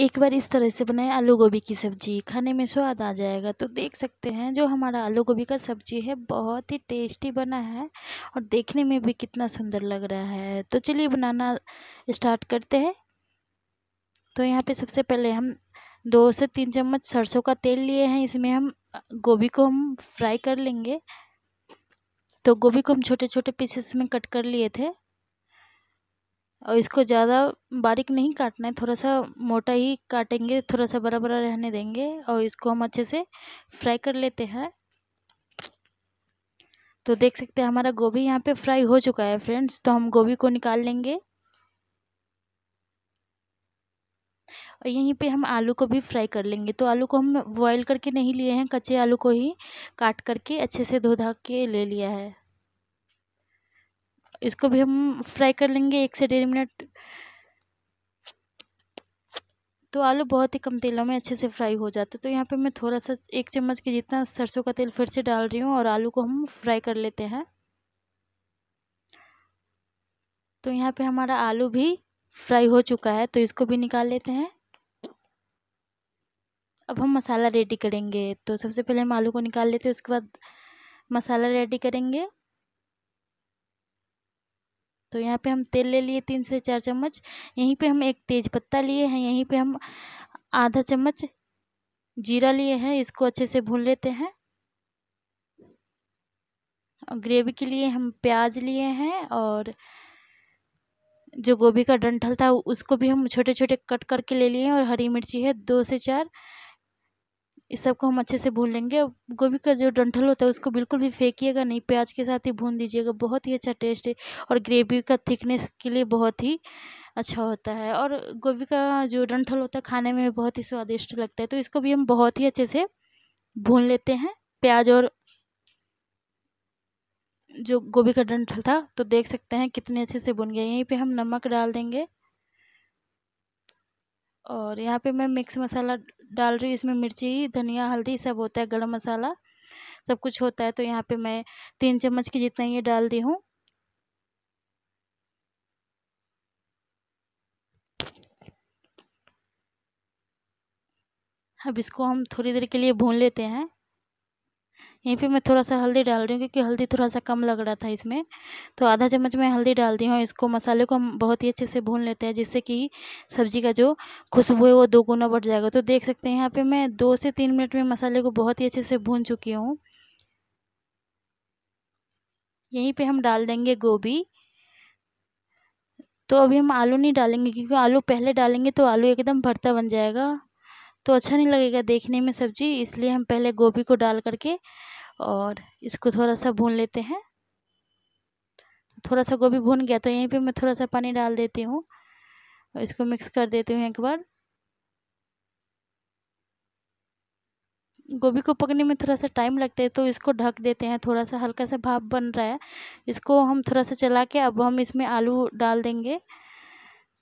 एक बार इस तरह से बनाएं आलू गोभी की सब्ज़ी खाने में स्वाद आ जाएगा तो देख सकते हैं जो हमारा आलू गोभी का सब्ज़ी है बहुत ही टेस्टी बना है और देखने में भी कितना सुंदर लग रहा है तो चलिए बनाना स्टार्ट करते हैं तो यहाँ पे सबसे पहले हम दो से तीन चम्मच सरसों का तेल लिए हैं इसमें हम गोभी को हम फ्राई कर लेंगे तो गोभी को हम छोटे छोटे पीसेस में कट कर लिए थे और इसको ज़्यादा बारीक नहीं काटना है थोड़ा सा मोटा ही काटेंगे थोड़ा सा बड़ा बड़ा रहने देंगे और इसको हम अच्छे से फ्राई कर लेते हैं तो देख सकते हैं हमारा गोभी यहाँ पे फ्राई हो चुका है फ्रेंड्स तो हम गोभी को निकाल लेंगे और यहीं पे हम आलू को भी फ्राई कर लेंगे तो आलू को हम बॉयल करके नहीं लिए हैं कच्चे आलू को ही काट करके अच्छे से धो धा के ले लिया है इसको भी हम फ्राई कर लेंगे एक से डेढ़ मिनट तो आलू बहुत ही कम तेलों में अच्छे से फ्राई हो जाते तो यहाँ पे मैं थोड़ा सा एक चम्मच के जितना सरसों का तेल फिर से डाल रही हूँ और आलू को हम फ्राई कर लेते हैं तो यहाँ पे हमारा आलू भी फ्राई हो चुका है तो इसको भी निकाल लेते हैं अब हम मसाला रेडी करेंगे तो सबसे पहले हम आलू को निकाल लेते हैं उसके बाद मसाला रेडी करेंगे तो यहाँ पे हम तेल ले लिए तीन से चार चम्मच यहीं पे हम एक तेज पत्ता लिए हैं यहीं पे हम आधा चम्मच जीरा लिए हैं इसको अच्छे से भून लेते हैं और ग्रेवी के लिए हम प्याज लिए हैं और जो गोभी का डंठल था उसको भी हम छोटे छोटे कट करके ले लिए और हरी मिर्ची है दो से चार इस सबको हम अच्छे से भून लेंगे गोभी का जो डंठल होता है उसको बिल्कुल भी फेंकिएगा नहीं प्याज के साथ ही भून दीजिएगा बहुत ही अच्छा टेस्ट है और ग्रेवी का थिकनेस के लिए बहुत ही अच्छा होता है और गोभी का जो डंठल होता है खाने में बहुत ही स्वादिष्ट लगता है तो इसको भी हम बहुत ही अच्छे से भून लेते हैं प्याज और जो गोभी का डंठल था तो देख सकते हैं कितने अच्छे से भुन गया यहीं पे हम नमक डाल देंगे और यहाँ पे मैं मिक्स मसाला डाल रही हूँ इसमें मिर्ची धनिया हल्दी सब होता है गरम मसाला सब कुछ होता है तो यहाँ पे मैं तीन चम्मच की जितना ये डाल दी हूँ अब इसको हम थोड़ी देर के लिए भून लेते हैं यहीं पे मैं थोड़ा सा हल्दी डाल रही हूँ क्योंकि हल्दी थोड़ा सा कम लग रहा था इसमें तो आधा चम्मच मैं हल्दी डाल दी हूँ इसको मसाले को हम बहुत ही अच्छे से भून लेते हैं जिससे कि सब्ज़ी का जो खुशबू है वो दो गुना बढ़ जाएगा तो देख सकते हैं यहाँ पर मैं दो से तीन मिनट में मसाले को बहुत ही अच्छे से भून चुकी हूँ यहीं पर हम डाल देंगे गोभी तो अभी हम आलू नहीं डालेंगे क्योंकि आलू पहले डालेंगे तो आलू एकदम भरता बन जाएगा तो अच्छा नहीं लगेगा देखने में सब्ज़ी इसलिए हम पहले गोभी को डाल करके और इसको थोड़ा सा भून लेते हैं थोड़ा सा गोभी भून गया तो यहीं पे मैं थोड़ा सा पानी डाल देती हूँ और इसको मिक्स कर देती हूँ एक बार गोभी को पकने में थोड़ा सा टाइम लगता है तो इसको ढक देते हैं थोड़ा सा हल्का सा भाप बन रहा है इसको हम थोड़ा सा चला के अब हम इसमें आलू डाल देंगे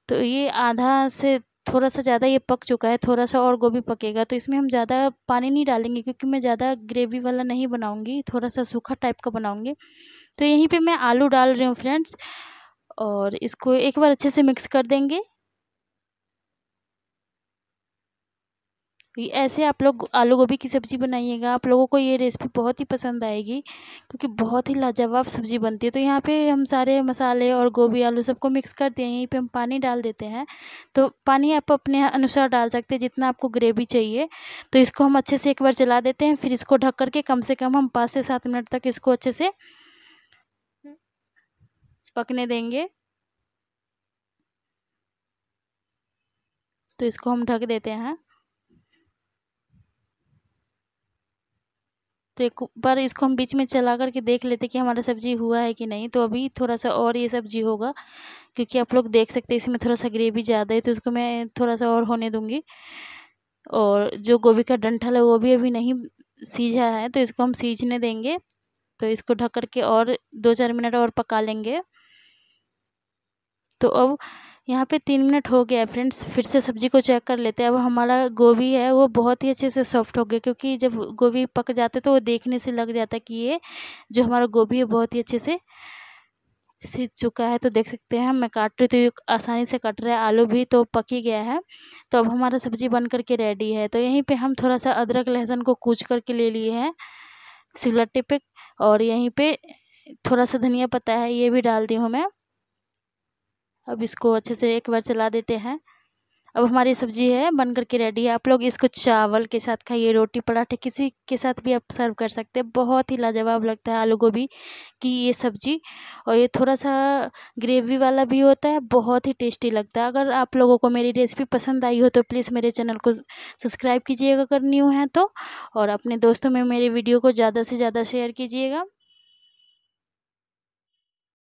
तो ये आधा से थोड़ा सा ज़्यादा ये पक चुका है थोड़ा सा और गोभी पकेगा तो इसमें हम ज़्यादा पानी नहीं डालेंगे क्योंकि मैं ज़्यादा ग्रेवी वाला नहीं बनाऊँगी थोड़ा सा सूखा टाइप का बनाऊँगी तो यहीं पर मैं आलू डाल रही हूँ फ्रेंड्स और इसको एक बार अच्छे से मिक्स कर देंगे ऐसे आप लोग आलू गोभी की सब्ज़ी बनाइएगा आप लोगों को ये रेसिपी बहुत ही पसंद आएगी क्योंकि बहुत ही लाजवाब सब्ज़ी बनती है तो यहाँ पे हम सारे मसाले और गोभी आलू सबको मिक्स कर दिए यहीं पे हम पानी डाल देते हैं तो पानी आप अपने अनुसार डाल सकते हैं जितना आपको ग्रेवी चाहिए तो इसको हम अच्छे से एक बार चला देते हैं फिर इसको ढक करके कम से कम हम पाँच से सात मिनट तक इसको अच्छे से पकने देंगे तो इसको हम ढक देते हैं तो एक बार इसको हम बीच में चला करके देख लेते कि हमारा सब्ज़ी हुआ है कि नहीं तो अभी थोड़ा सा और ये सब्ज़ी होगा क्योंकि आप लोग देख सकते हैं इसमें थोड़ा सा ग्रेवी ज़्यादा है तो इसको मैं थोड़ा सा और होने दूँगी और जो गोभी का डंठल है वो भी अभी नहीं सीझा है तो इसको हम सीझने देंगे तो इसको ढक करके और दो चार मिनट और पका लेंगे तो अब यहाँ पे तीन मिनट हो गया है फ्रेंड्स फिर से सब्ज़ी को चेक कर लेते हैं अब हमारा गोभी है वो बहुत ही अच्छे से सॉफ्ट हो गया क्योंकि जब गोभी पक जाते तो वो देखने से लग जाता है कि ये जो हमारा गोभी है बहुत ही अच्छे से सीज चुका है तो देख सकते हैं मैं काट रही तो आसानी से कट रहा है आलू भी तो पक ही गया है तो अब हमारा सब्ज़ी बन करके रेडी है तो यहीं पे हम थोड़ा सा अदरक लहसुन को कूच करके ले लिए हैं सिलटे पे और यहीं पे थोड़ा सा धनिया पत्ता है ये भी डाल दी हूँ मैं अब इसको अच्छे से एक बार चला देते हैं अब हमारी सब्जी है बन करके रेडी है आप लोग इसको चावल के साथ खाइए रोटी पराठे किसी के साथ भी आप सर्व कर सकते हैं बहुत ही लाजवाब लगता है आलू गोभी की ये सब्जी और ये थोड़ा सा ग्रेवी वाला भी होता है बहुत ही टेस्टी लगता है अगर आप लोगों को मेरी रेसिपी पसंद आई हो तो प्लीज़ मेरे चैनल को सब्सक्राइब कीजिएगा अगर न्यू है तो और अपने दोस्तों में मेरे वीडियो को ज़्यादा से ज़्यादा शेयर कीजिएगा